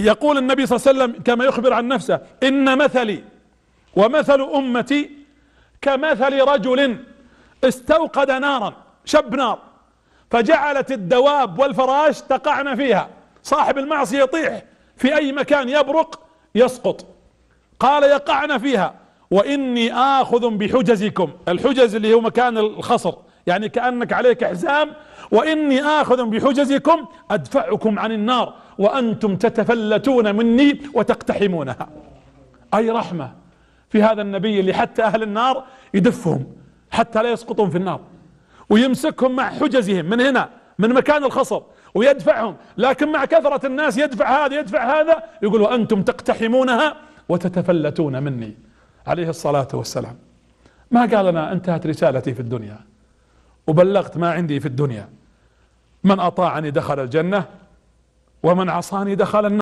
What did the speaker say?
يقول النبي صلى الله عليه وسلم كما يخبر عن نفسه ان مثلي ومثل امتي كمثل رجل استوقد نارا شب نار فجعلت الدواب والفراش تقعن فيها صاحب المعصية يطيح في اي مكان يبرق يسقط قال يقعن فيها واني اخذ بحجزكم الحجز اللي هو مكان الخصر يعني كأنك عليك حزام وإني آخذ بحجزكم أدفعكم عن النار وأنتم تتفلتون مني وتقتحمونها أي رحمة في هذا النبي اللي حتى أهل النار يدفهم حتى لا يسقطون في النار ويمسكهم مع حجزهم من هنا من مكان الخصر ويدفعهم لكن مع كثرة الناس يدفع هذا يدفع هذا يقول وأنتم تقتحمونها وتتفلتون مني عليه الصلاة والسلام ما قال أنا انتهت رسالتي في الدنيا وبلغت ما عندي في الدنيا من أطاعني دخل الجنة ومن عصاني دخل النار